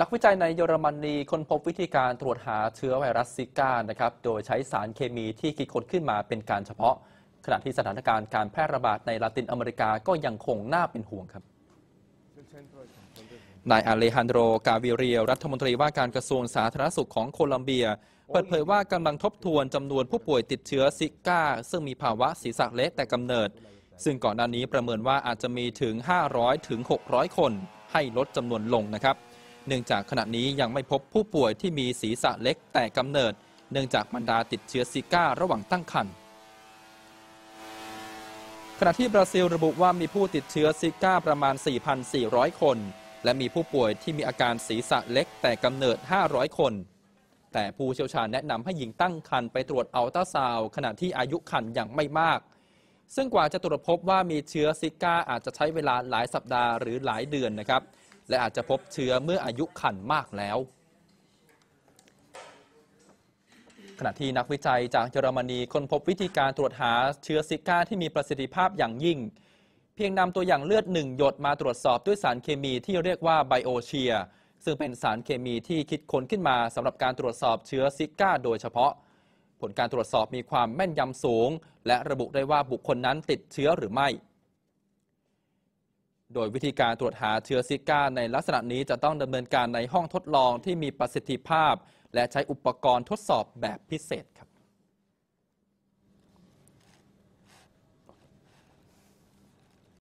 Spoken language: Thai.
นักวิจัยในเยอรมนีค้นพบวิธีการตรวจหาเชื้อไวรัสซิก้านะครับ โดยใช้สารเคมีที่คิดค้นขึ้นมาเป็นการเฉพาะ ขณะที่สถานการณ์การแพร่ระบาดในลาตินอเมริกาก็ยังคงน่าเป็นห่วงครับ นายอาเลฮันโดรกาวิเรีย รัฐมนตรีว่าการกระทรวงสาธารณสุขของโคลัมเบีย เปิดเผยว่ากำลังทบทวนจำนวนผู้ป่วยติดเชื้อซิก้าซึ่งมีภาวะศีรษะเละแต่กำเนิด ซึ่งก่อนหน้านี้ประเมินว่าอาจจะมีถึง 500ถึง600 คนให้ลดจำนวนลงนะครับเนื่องจากขณะนี้ยังไม่พบผู้ป่วยที่มีศีรษะเล็กแต่กำเนิด เนื่องจากบรรดาติดเชื้อซิก้าระหว่างตั้งครรภ์ขณะที่บราซิลระบุว่ามีผู้ติดเชื้อซิก้าประมาณ 4,400 คน และมีผู้ป่วยที่มีอาการศีรษะเล็กแต่กำเนิด 500 คน แต่ผู้เชี่ยวชาญแนะนำให้หญิงตั้งครรภ์ไปตรวจอัลตราซาวขณะที่อายุครรภ์ยังไม่มาก ซึ่งกว่าจะตรวจพบว่ามีเชื้อซิก้าอาจจะใช้เวลาหลายสัปดาห์หรือหลายเดือนนะครับและอาจจะพบเชื้อเมื่ออายุขันมากแล้ว ขณะที่นักวิจัยจากเยอรมนีค้นพบวิธีการตรวจหาเชื้อซิก้า ที่มีประสิทธิภาพอย่างยิ่ง เพียงนำตัวอย่างเลือดหนึ่งหยดมาตรวจสอบด้วยสารเคมีที่เรียกว่าไบโอเชีย ซึ่งเป็นสารเคมีที่คิดค้นขึ้นมาสำหรับการตรวจสอบเชื้อซิก้าโดยเฉพาะ ผลการตรวจสอบมีความแม่นยำสูง และระบุได้ว่าบุคคลนั้นติดเชื้อหรือไม่โดยวิธีการตรวจหาเชื้อซิก้าในลักษณะนี้จะต้องดำเนินการในห้องทดลองที่มีประสิทธิภาพ และใช้อุปกรณ์ทดสอบแบบพิเศษครับ